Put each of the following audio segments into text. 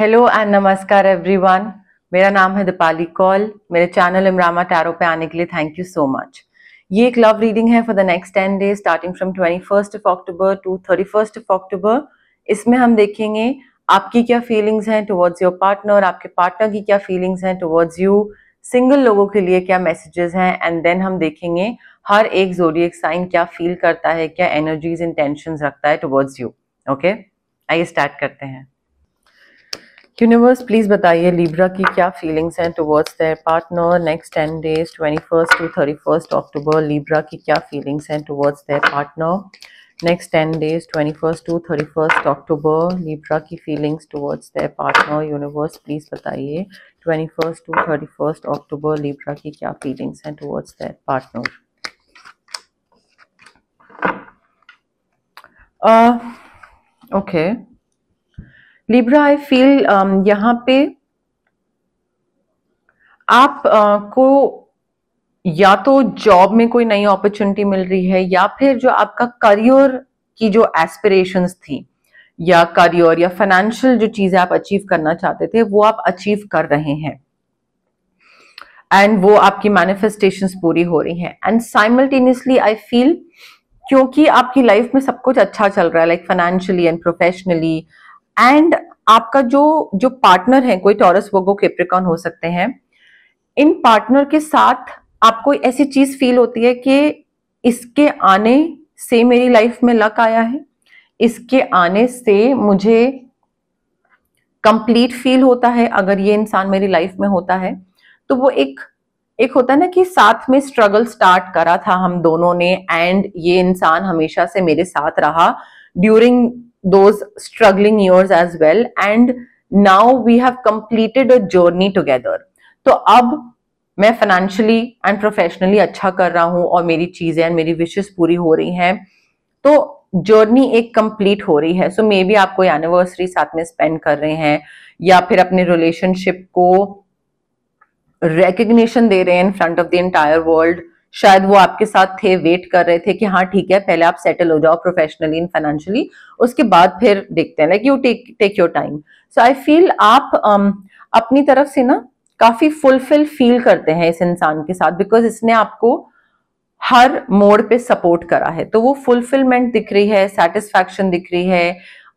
Hello and नमस्कार everyone मेरा नाम है दीपाली कौल मेरे चैनल इमरामा टैरो पे आने के लिए थैंक यू सो मच ये एक लव रीडिंग है for the next ten days starting from twenty first of October to thirty first of October इसमें हम देखेंगे आपकी क्या फीलिंग्स हैं टुवर्ड्स योर पार्टनर आपके पार्टनर की क्या फीलिंग्स हैं टुवर्ड्स यू सिंगल लोगों के लिए क्या मैसेजेस हैं एंड देन हम देखेंगे हर एक एक साइन क्या फील करता है क्या एनर्जीज इंटेंशन रखता है टुवर्ड्स यू ओके आइए स्टार्ट करते हैं यूनिवर्स प्लीज बताइए लिब्रा की क्या फीलिंग्स हैं towards their partner next ten days twenty first to thirty first October Libra की क्या फीलिंग्स हैं towards their partner next ten days twenty first to thirty first October Libra की feelings towards their partner universe please बताइए twenty first to thirty first October Libra की क्या feelings हैं towards their partner okay Libra I feel यहाँ पे आप uh, को या तो जॉब में कोई नई अपॉर्चुनिटी मिल रही है या फिर जो आपका करियर की जो एस्पिरेशंस थी या करियर या फाइनेंशियल जो चीजें आप अचीव करना चाहते थे वो आप अचीव कर रहे हैं एंड वो आपकी मैनिफेस्टेशन पूरी हो रही हैं एंड साइमल्टेनियसली आई फील क्योंकि आपकी लाइफ में सब कुछ अच्छा चल रहा है like financially and professionally and आपका जो जो पार्टनर है कोई टॉरस वर्गो केप्रिकॉन हो सकते हैं इन पार्टनर के साथ आपको ऐसी चीज फील होती है कि इसके आने से मेरी लाइफ में लक आया है इसके आने से मुझे कंप्लीट फील होता है अगर ये इंसान मेरी लाइफ में होता है तो वो एक एक होता है ना कि साथ में स्ट्रगल स्टार्ट करा था हम दोनों ने एंड ये इंसान हमेशा से मेरे साथ रहा during those struggling years as well and now we have completed a journey together तो अब मैं फाइनेंशियली एंड प्रोफेशनली अच्छा कर रहा हूँ और मेरी चीजें एंड मेरी विशेष पूरी हो रही हैं तो जर्नी एक कंप्लीट हो रही है सो मे बी आप कोई एनिवर्सरी साथ में स्पेंड कर रहे हैं या फिर अपने रिलेशनशिप को रिकग्निशन दे रहे हैं in front of the entire world शायद वो आपके साथ थे वेट कर रहे थे कि हाँ ठीक है पहले आप सेटल हो जाओ प्रोफेशनली एंड फाइनेंशियली उसके बाद फिर देखते हैं like you take take your time so I feel आप um, अपनी तरफ से ना काफी फुलफिल फील करते हैं इस इंसान के साथ बिकॉज इसने आपको हर मोड़ पे सपोर्ट करा है तो वो फुलफिलमेंट दिख रही है सेटिस्फैक्शन दिख रही है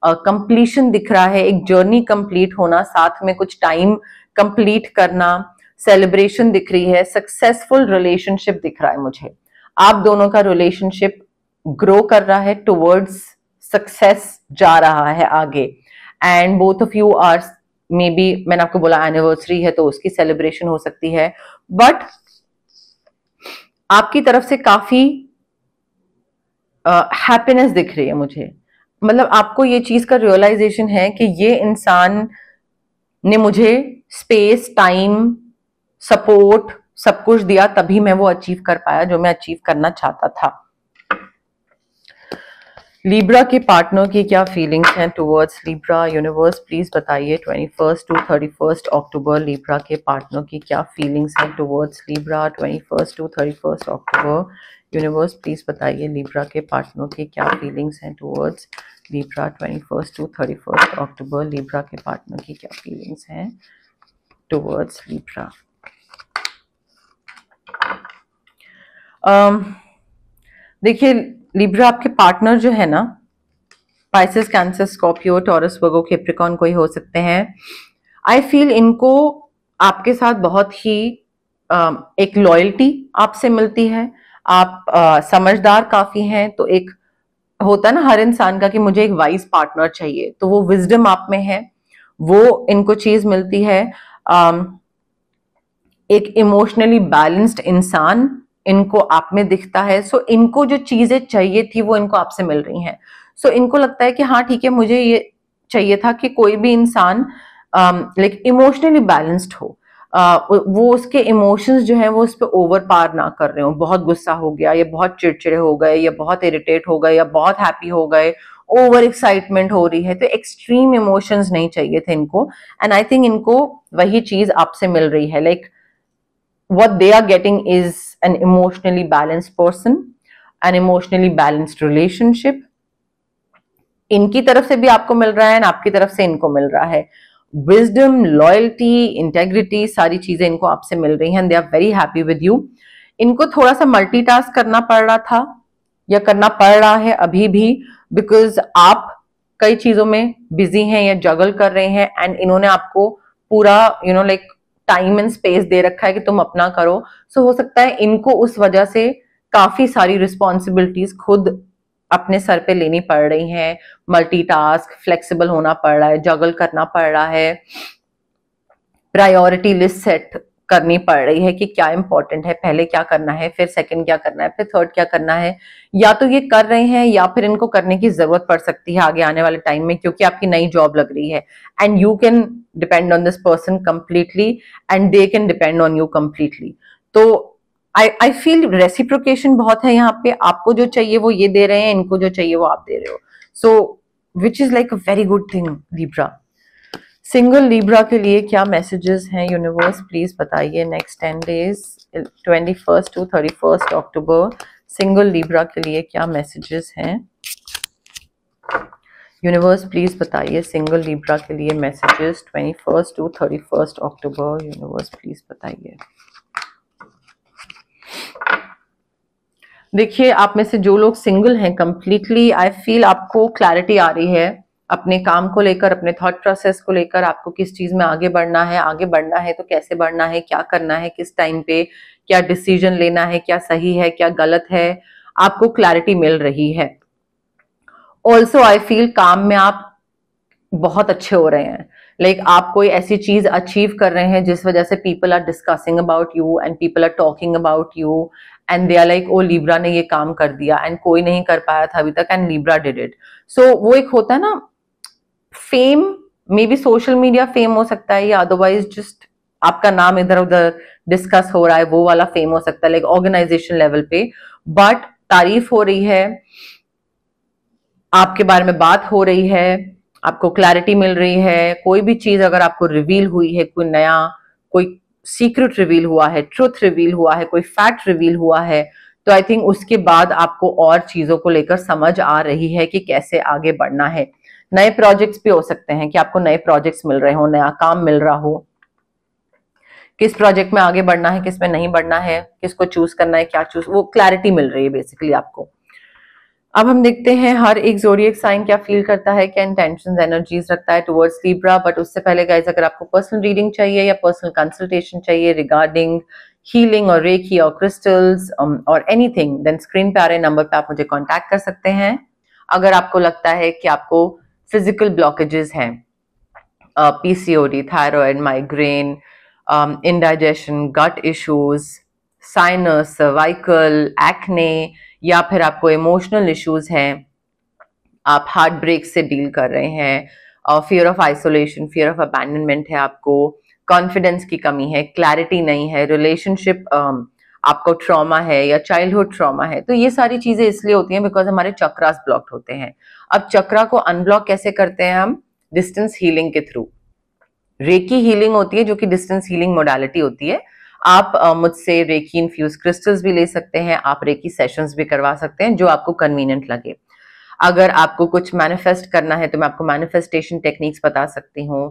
कंप्लीशन uh, दिख रहा है एक जर्नी कंप्लीट होना साथ में कुछ टाइम कंप्लीट करना सेलिब्रेशन दिख रही है सक्सेसफुल रिलेशनशिप दिख रहा है मुझे आप दोनों का रिलेशनशिप ग्रो कर रहा है टुवर्ड्स सक्सेस जा रहा है आगे and both of you are maybe मैंने आपको बोला एनिवर्सरी है तो उसकी सेलिब्रेशन हो सकती है बट आपकी तरफ से काफी हैप्पीनेस uh, दिख रही है मुझे मतलब आपको ये चीज का रियलाइजेशन है कि ये इंसान ने मुझे स्पेस टाइम सपोर्ट सब कुछ दिया तभी मैं वो अचीव कर पाया जो मैं अचीव करना चाहता था लीब्रा के पार्टनर की क्या फीलिंग्स हैं टुवर्ड्स लिब्रा यूनिवर्स प्लीज बताइए twenty first to thirty first October Libra के पार्टनर की क्या फीलिंग्स हैं towards Libra twenty first to thirty first October universe please बताइए लिब्रा के पार्टनर की क्या फीलिंग्स हैं towards Libra twenty first to thirty first October Libra के पार्टनर की क्या फीलिंग्स हैं टुवर्ड्स लिब्रा अम देखिए लिब्रा आपके पार्टनर जो है ना ไพไซส์ કેન્સર સ્કોપિયો ટ Taurus વર્ગો કેપ્રિકોન કોઈ હો સકતે હે આઈ ફીલ ઇનકો આપકે સાથ બહોત હી એક લૉયલ્ટી આપસે મિલતી હૈ આપ સમજદાર કાફી હે તો એક હોતા હે ના હર ઇન્સાન કા કે મુજે એક વાઇસ પાર્ટનર ચાહીએ તો વો વિઝડમ આપ મે હે વો ઇનકો ચીઝ મિલતી હે એમ એક ઇમોશનલી બેલેન્સ્ડ ઇન્સાન इनको आप में दिखता है सो इनको जो चीजें चाहिए थी वो इनको आपसे मिल रही हैं सो इनको लगता है कि हाँ ठीक है मुझे ये चाहिए था कि कोई भी इंसान लाइक इमोशनली बैलेंस्ड हो आ, वो उसके इमोशंस जो है वो उस पर ओवर पार ना कर रहे हो बहुत गुस्सा हो गया या बहुत चिड़चिड़े हो गए या बहुत इरिटेट हो गए या बहुत हैप्पी हो गए ओवर एक्साइटमेंट हो रही है तो एक्सट्रीम इमोशंस नहीं चाहिए थे इनको एंड आई थिंक इनको वही चीज आपसे मिल रही है like like, what they are getting is an emotionally balanced person, an emotionally balanced relationship. इनकी तरफ से भी आपको मिल रहा है एंड आपकी तरफ से इनको मिल रहा है विजडम लॉयल्टी इंटेग्रिटी सारी चीजें इनको आपसे मिल रही हैं they are very happy with you इनको थोड़ा सा मल्टीटास्क करना पड़ रहा था या करना पड़ रहा है अभी भी बिकॉज आप कई चीजों में बिजी हैं या जगल कर रहे हैं एंड इन्होंने आपको पूरा you know like time and space दे रखा है कि तुम अपना करो सो हो सकता है इनको उस वजह से काफी सारी रिस्पॉन्सिबिलिटीज खुद अपने सर पे लेनी पड़ रही हैं मल्टीटास्क फ्लेक्सिबल होना पड़ रहा है जगल करना पड़ रहा है प्रायोरिटी लिस्ट सेट करनी पड़ रही है कि क्या इंपॉर्टेंट है पहले क्या करना है फिर सेकंड क्या करना है फिर थर्ड क्या करना है या तो ये कर रहे हैं या फिर इनको करने की जरूरत पड़ सकती है आगे आने वाले टाइम में क्योंकि आपकी नई जॉब लग रही है and you can depend on this person completely and they can depend on you completely तो आई आई फील रेसिप्रोकेशन बहुत है यहाँ पे आपको जो चाहिए वो ये दे रहे हैं इनको जो चाहिए वो आप दे रहे हो so which is like a very good thing Libra single Libra के लिए क्या मैसेजेस हैं यूनिवर्स प्लीज बताइए next ten days twenty first to thirty first October single Libra के लिए क्या मैसेजेस हैं यूनिवर्स प्लीज बताइए सिंगल लिब्रा के लिए messages twenty first to thirty first October universe please बताइए देखिए आप में से जो लोग सिंगल हैं कंप्लीटली आई फील आपको क्लैरिटी आ रही है अपने काम को लेकर अपने थॉट प्रोसेस को लेकर आपको किस चीज़ में आगे बढ़ना है आगे बढ़ना है तो कैसे बढ़ना है क्या करना है किस टाइम पे क्या डिसीजन लेना है क्या सही है क्या गलत है आपको क्लैरिटी मिल रही है ऑल्सो आई फील काम में आप बहुत अच्छे हो रहे हैं लाइक like, आप कोई ऐसी चीज अचीव कर रहे हैं जिस वजह से people are discussing about you and people are talking about you and they are like oh Libra ने ये काम कर दिया एंड कोई नहीं कर पाया था अभी तक and Libra did it so वो एक होता है ना fame maybe social media fame हो सकता है या अदरवाइज जस्ट आपका नाम इधर उधर डिस्कस हो रहा है वो वाला फेम हो सकता है लाइक ऑर्गेनाइजेशन लेवल पे बट तारीफ हो रही है आपके बारे में बात हो रही है आपको क्लैरिटी मिल रही है कोई भी चीज अगर आपको रिवील हुई है कोई नया कोई सीक्रेट रिवील हुआ है ट्रुथ रिवील हुआ है कोई फैक्ट रिवील हुआ है तो आई थिंक उसके बाद आपको और चीजों को लेकर समझ आ रही है कि कैसे आगे बढ़ना है नए प्रोजेक्ट्स भी हो सकते हैं कि आपको नए प्रोजेक्ट्स मिल रहे हो नया काम मिल रहा हो किस प्रोजेक्ट में आगे बढ़ना है किस में नहीं बढ़ना है किसको चूज करना है क्या चूज वो क्लैरिटी मिल रही है बेसिकली आपको अब हम देखते हैं हर एक एक साइन क्या फील करता है क्या इंटेंशन एनर्जीज रखता है टुवर्ड्स लीब्रा बट उससे पहले गाइज अगर आपको पर्सनल रीडिंग चाहिए या पर्सनल कंसल्टेशन चाहिए रिगार्डिंग हीलिंग और रेखी और क्रिस्टल्स और एनीथिंग देन स्क्रीन पे आ रहे नंबर पे आप मुझे कांटेक्ट कर सकते हैं अगर आपको लगता है कि आपको फिजिकल ब्लॉकेजेस हैं डी thyroid migraine indigestion gut issues sinus cervical acne या फिर आपको इमोशनल इश्यूज हैं आप हार्ट ब्रेक से डील कर रहे हैं fear of isolation fear of abandonment है आपको कॉन्फिडेंस की कमी है क्लैरिटी नहीं है रिलेशनशिप आपको ट्रॉमा है या चाइल्डहुड ट्रॉमा है तो ये सारी चीजें इसलिए होती हैं बिकॉज हमारे चक्रास ब्लॉक्ड होते हैं अब चक्रा को अनब्लॉक कैसे करते हैं हम डिस्टेंस हीलिंग के थ्रू रेकी हीलिंग होती है जो कि डिस्टेंस हीलिंग मोडालिटी होती है आप मुझसे रेकी इन्फ्यूज क्रिस्टल्स भी ले सकते हैं आप रेकी सेशंस भी करवा सकते हैं जो आपको कन्वीनियंट लगे अगर आपको कुछ मैनिफेस्ट करना है तो मैं आपको मैनिफेस्टेशन टेक्निक्स बता सकती हूँ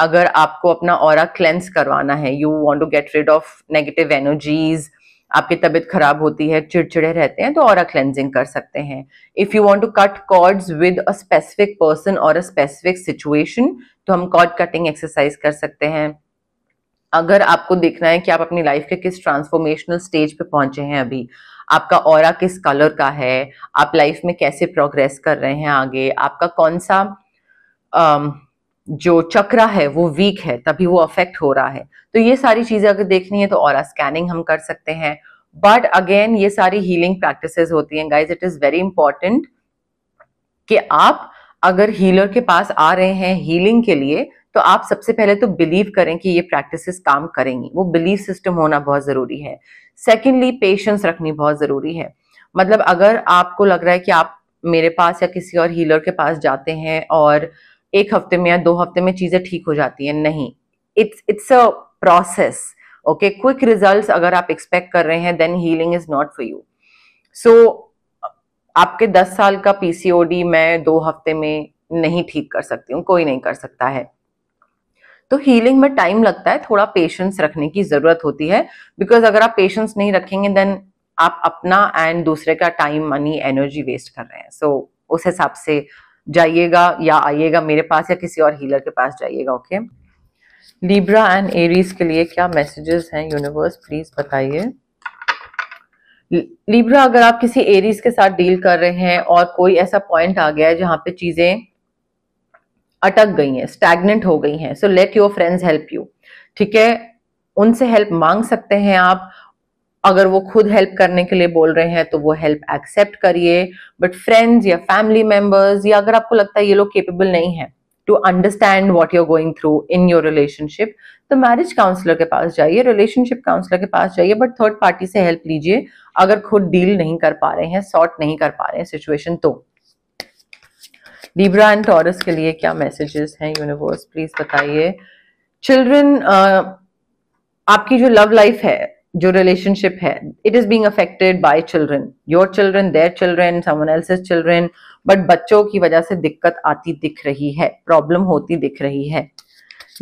अगर आपको अपना और क्लेंस करवाना है you want to get rid of negative energies आपकी तबीयत खराब होती है चिड़चिड़े रहते हैं तो और क्लेंजिंग कर सकते हैं if you want to cut cords with a specific person और अ स्पेसिफिक सिचुएशन तो हम कॉर्ड कटिंग एक्सरसाइज कर सकते हैं अगर आपको देखना है कि आप अपनी लाइफ के किस ट्रांसफॉर्मेशनल स्टेज पे पहुंचे हैं अभी आपका और किस कलर का है आप लाइफ में कैसे प्रोग्रेस कर रहे हैं आगे आपका कौन सा um, जो चक्रा है वो वीक है तभी वो अफेक्ट हो रहा है तो ये सारी चीजें अगर देखनी है तो और स्कैनिंग हम कर सकते हैं बट अगेन ये सारी हीलिंग प्रैक्टिसेस होती हैं guys it is very important कि आप अगर हीलर के पास आ रहे हैं हीलिंग के लिए तो आप सबसे पहले तो बिलीव करें कि ये प्रैक्टिसेस काम करेंगी वो बिलीव सिस्टम होना बहुत ज़रूरी है सेकेंडली पेशेंस रखनी बहुत ज़रूरी है मतलब अगर आपको लग रहा है कि आप मेरे पास या किसी और हीलर के पास जाते हैं और एक हफ्ते में या दो हफ्ते में चीजें ठीक हो जाती है नहीं it's it's a process okay quick result अगर आप एक्सपेक्ट कर रहे हैं then healing is not for you so आपके 10 साल का पीसीओडी मैं दो हफ्ते में नहीं ठीक कर सकती हूँ कोई नहीं कर सकता है तो हीलिंग में टाइम लगता है थोड़ा पेशेंस रखने की जरूरत होती है बिकॉज अगर आप पेशेंस नहीं रखेंगे देन आप अपना एंड दूसरे का टाइम मनी एनर्जी वेस्ट कर रहे हैं सो so, उस हिसाब से जाइएगा या आइएगा मेरे पास या किसी और हीलर के पास जाइएगा ओके लिब्रा एंड एरीज के लिए क्या मैसेजेस हैं यूनिवर्स प्लीज बताइए लिब्रा अगर आप किसी एरीज के साथ डील कर रहे हैं और कोई ऐसा पॉइंट आ गया है जहां पे चीजें अटक गई हैं स्टैग्नेंट हो गई हैं so let your friends help you ठीक है उनसे हेल्प मांग सकते हैं आप अगर वो खुद हेल्प करने के लिए बोल रहे हैं तो वो हेल्प एक्सेप्ट करिए बट फ्रेंड्स या फैमिली मेंबर्स या अगर आपको लगता है ये लोग केपेबल नहीं है to understand what you're going through in your relationship तो मैरिज काउंसलर के पास जाइए रिलेशनशिप काउंसलर के पास जाइए बट थर्ड पार्टी से हेल्प लीजिए अगर खुद डील नहीं कर पा रहे हैं सॉर्ट नहीं कर पा रहे हैं सिचुएशन तो डिब्रा एंड टॉरस के लिए क्या मैसेजेस हैं यूनिवर्स प्लीज बताइए चिल्ड्रन आपकी जो लव लाइफ है जो रिलेशनशिप है it is being affected by children your children their children someone else's children but बच्चों की वजह से दिक्कत आती दिख रही है प्रॉब्लम होती दिख रही है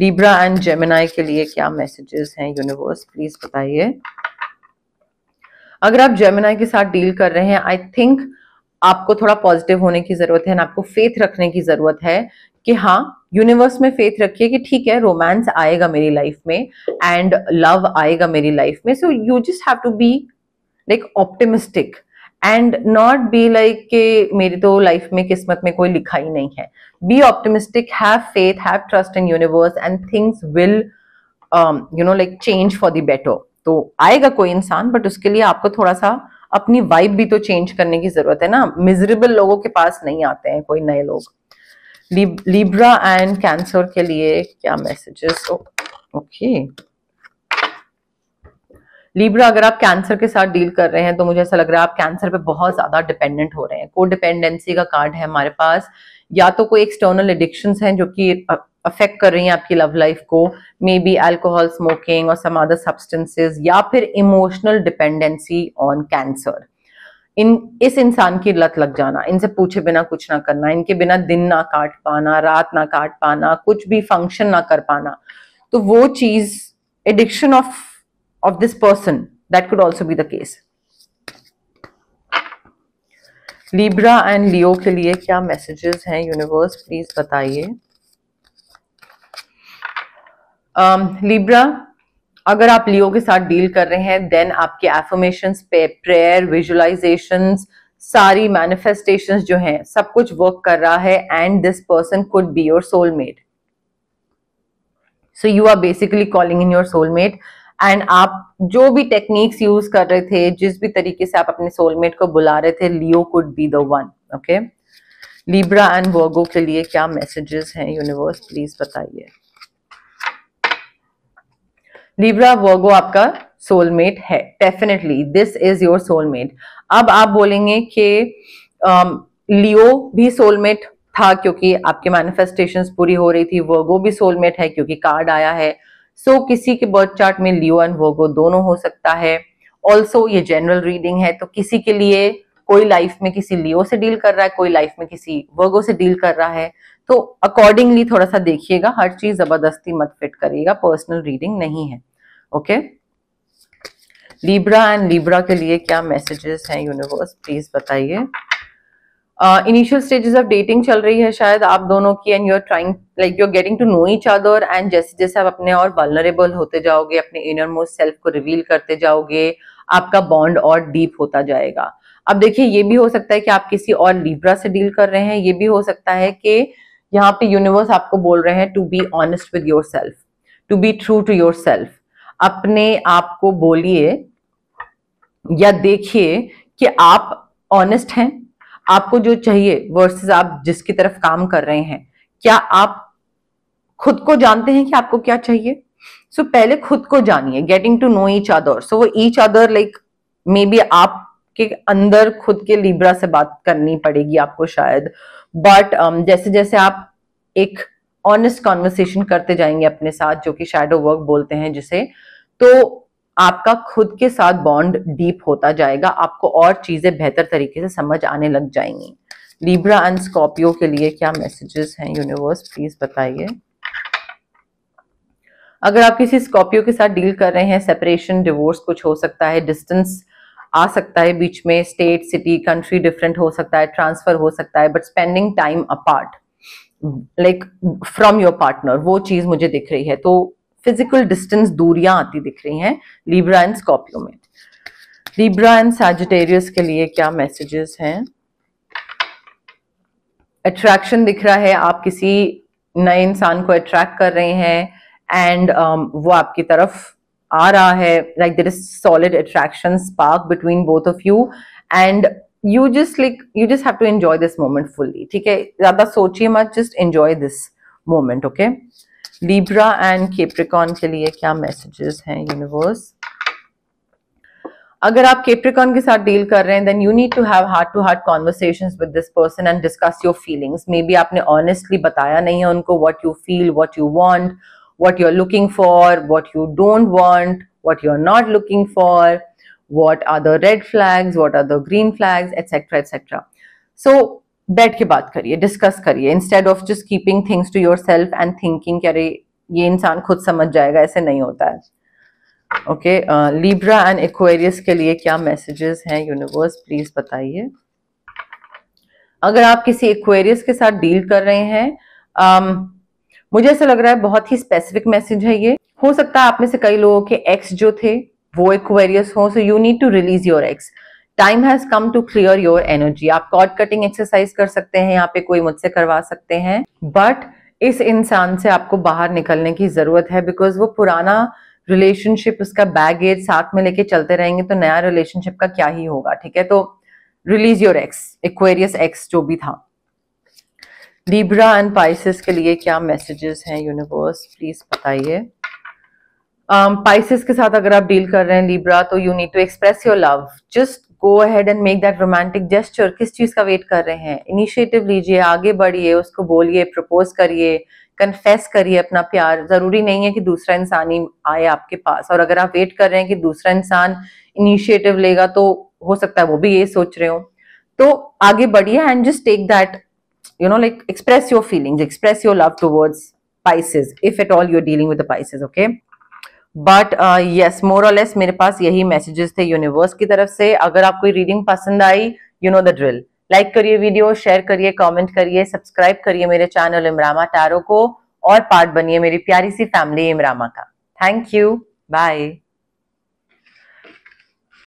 लिब्रा एंड जेमिनाई के लिए क्या मैसेजेस हैं यूनिवर्स प्लीज बताइए अगर आप जेमिनाई के साथ डील कर रहे हैं आई थिंक आपको थोड़ा पॉजिटिव होने की जरूरत है ना आपको फेथ रखने की जरूरत है कि हाँ यूनिवर्स में फेथ रखिए कि ठीक है रोमांस आएगा मेरी लाइफ में एंड लव आएगा मेरी लाइफ में so you just have to be like optimistic and not be like के मेरी तो लाइफ में किस्मत में कोई लिखा ही नहीं है be optimistic have faith have trust in universe and things will you know like change for the better तो आएगा कोई इंसान बट उसके लिए आपको थोड़ा सा अपनी वाइब भी तो चेंज करने की जरूरत है ना मिजरेबल लोगों के पास नहीं आते हैं कोई नए लोग लिब्रा एंड कैंसर के लिए क्या मैसेजेस ओके लिब्रा अगर आप कैंसर के साथ डील कर रहे हैं तो मुझे ऐसा लग रहा है आप कैंसर पे बहुत ज्यादा डिपेंडेंट हो रहे हैं को डिपेंडेंसी का कार्ड है हमारे पास या तो कोई एक्सटर्नल एडिक्शन हैं जो कि अफेक्ट कर रही हैं आपकी लव लाइफ को मे बी एल्कोहल स्मोकिंग और सम अदर सब्सटेंसेस या फिर इमोशनल डिपेंडेंसी ऑन कैंसर इन इस इंसान की लत लग जाना इनसे पूछे बिना कुछ ना करना इनके बिना दिन ना काट पाना रात ना काट पाना कुछ भी फंक्शन ना कर पाना तो वो चीज addiction of of this person that could also be the case Libra and Leo के लिए क्या मैसेजेस हैं यूनिवर्स प्लीज बताइए लिब्रा um, अगर आप लियो के साथ डील कर रहे हैं देन आपके एफोमेशन पे प्रेयर विजुअलाइजेशन सारी मैनिफेस्टेशन जो है सब कुछ वर्क कर रहा है and this person could be your soulmate so you are basically calling in your soulmate and आप जो भी टेक्निक्स यूज कर रहे थे जिस भी तरीके से आप अपने सोलमेट को बुला रहे थे Leo could be the one okay Libra and Virgo के लिए क्या मैसेजेस हैं यूनिवर्स प्लीज बताइए लिब्रा वर्गो आपका सोलमेट है definitely this is your soulmate अब आप बोलेंगे कि लियो um, भी सोलमेट था क्योंकि आपके मैनिफेस्टेशन पूरी हो रही थी वर्गो भी सोलमेट है क्योंकि कार्ड आया है सो so, किसी के बर्थ चार्ट में लियो एंड वर्गो दोनों हो सकता है ऑल्सो ये जनरल रीडिंग है तो किसी के लिए कोई लाइफ में किसी लियो से डील कर रहा है कोई लाइफ में किसी वर्गो से डील कर रहा है तो अकॉर्डिंगली थोड़ा सा देखिएगा हर चीज जबरदस्ती मत फिट करिएगा पर्सनल रीडिंग नहीं है ओके लीब्रा एंड लिब्रा के लिए क्या मैसेजेस हैं यूनिवर्स प्लीज बताइए इनिशियल स्टेजेस ऑफ डेटिंग चल रही है शायद आप दोनों की and you're trying like you're getting to know each other and जैसे जैसे आप अपने और वालनरेबल होते जाओगे अपने इनर मोस्ट सेल्फ को रिवील करते जाओगे आपका बॉन्ड और डीप होता जाएगा अब देखिए ये भी हो सकता है कि आप किसी और लीब्रा से डील कर रहे हैं ये भी हो सकता है कि यहाँ पे यूनिवर्स आपको बोल रहे हैं to be honest with yourself to be true to yourself अपने आप को बोलिए या देखिए कि आप ऑनेस्ट हैं आपको जो चाहिए वर्सेस आप जिसकी तरफ काम कर रहे हैं क्या आप खुद को जानते हैं कि आपको क्या चाहिए सो so, पहले खुद को जानिए getting to know each other so वो each other like maybe आपके अंदर खुद के लिब्रा से बात करनी पड़ेगी आपको शायद बट um, जैसे जैसे आप एक ऑनेस्ट कॉन्वर्सेशन करते जाएंगे अपने साथ जो कि शेडो वर्क बोलते हैं जिसे तो आपका खुद के साथ बॉन्ड डीप होता जाएगा आपको और चीजें बेहतर तरीके से समझ आने लग जाएंगी लिब्रा एंड स्कॉर्पियो के लिए क्या मैसेजेस हैं यूनिवर्स प्लीज बताइए अगर आप किसी स्कॉर्पियो के साथ डील कर रहे हैं सेपरेशन डिवोर्स कुछ हो सकता है डिस्टेंस आ सकता है बीच में स्टेट सिटी कंट्री डिफरेंट हो सकता है ट्रांसफर हो सकता है but spending time apart like from your partner वो चीज मुझे दिख रही है तो फिजिकल डिस्टेंस दूरियां आती दिख रही हैं लिब्रा एंड स्कॉर्पियो में लिब्रा एंड सैजिटेरियस के लिए क्या मैसेजेस हैं अट्रैक्शन दिख रहा है आप किसी नए इंसान को अट्रैक्ट कर रहे हैं एंड um, वो आपकी तरफ आ रहा है like there is solid attraction spark between both of you and you just like you just have to enjoy this moment fully ठीक है ज्यादा सोचिए मत just enjoy this moment okay Libra and Capricorn के लिए क्या मैसेजेस हैं universe अगर आप केप्रिकॉन के साथ डील कर रहे हैं then you need to have heart to heart conversation with this person and discuss your feelings maybe आपने ऑनेस्टली बताया नहीं है उनको what you feel what you want what you're looking for, what you don't want, what you're not looking for, what are the red flags, what are the green flags, etc. etc. So, बैठ के बात करिए discuss करिए instead of just keeping things to yourself and thinking अरे ये इंसान खुद समझ जाएगा ऐसे नहीं होता है ओके लिब्रा एंड एक्वेरियस के लिए क्या मैसेजेस हैं यूनिवर्स प्लीज बताइए अगर आप किसी एक्वेरियस के साथ डील कर रहे हैं um, मुझे ऐसा लग रहा है बहुत ही स्पेसिफिक मैसेज है ये हो सकता है आप में से कई लोगों के एक्स जो थे वो इक्वेरियस हो so you need to release your ex time has come to clear your energy आप कॉर्ड कटिंग एक्सरसाइज कर सकते हैं यहाँ पे कोई मुझसे करवा सकते हैं बट इस इंसान से आपको बाहर निकलने की जरूरत है बिकॉज वो पुराना रिलेशनशिप उसका बैगेज साथ में लेके चलते रहेंगे तो नया रिलेशनशिप का क्या ही होगा ठीक है तो release your ex Aquarius ex जो भी था लिब्रा एंड पाइसिस के लिए क्या मैसेजेस हैं यूनिवर्स प्लीज बताइए पाइसिस um, के साथ अगर आप डील कर रहे हैं लिब्रा तो you need to express your love just go ahead and make that romantic gesture किस चीज का वेट कर रहे हैं इनिशिएटिव लीजिए आगे बढ़िए उसको बोलिए प्रपोज करिए कन्फेस करिए अपना प्यार जरूरी नहीं है कि दूसरा इंसान ही आए आपके पास और अगर आप वेट कर रहे हैं कि दूसरा इंसान इनिशिएटिव लेगा तो हो सकता है वो भी ये सोच रहे हो तो आगे बढ़िए and just take that you know like express your feelings express your love towards pisces if at all you're dealing with the pisces okay but yes more और लेस मेरे पास यही मैसेजेस थे यूनिवर्स की तरफ से अगर आपको रीडिंग पसंद आई you know the drill like करिए वीडियो शेयर करिए कॉमेंट करिए सब्सक्राइब करिए मेरे चैनल इमरामा टारो को और पार्ट बनिए मेरी प्यारी सी फैमिली इमरामा का थैंक यू बाय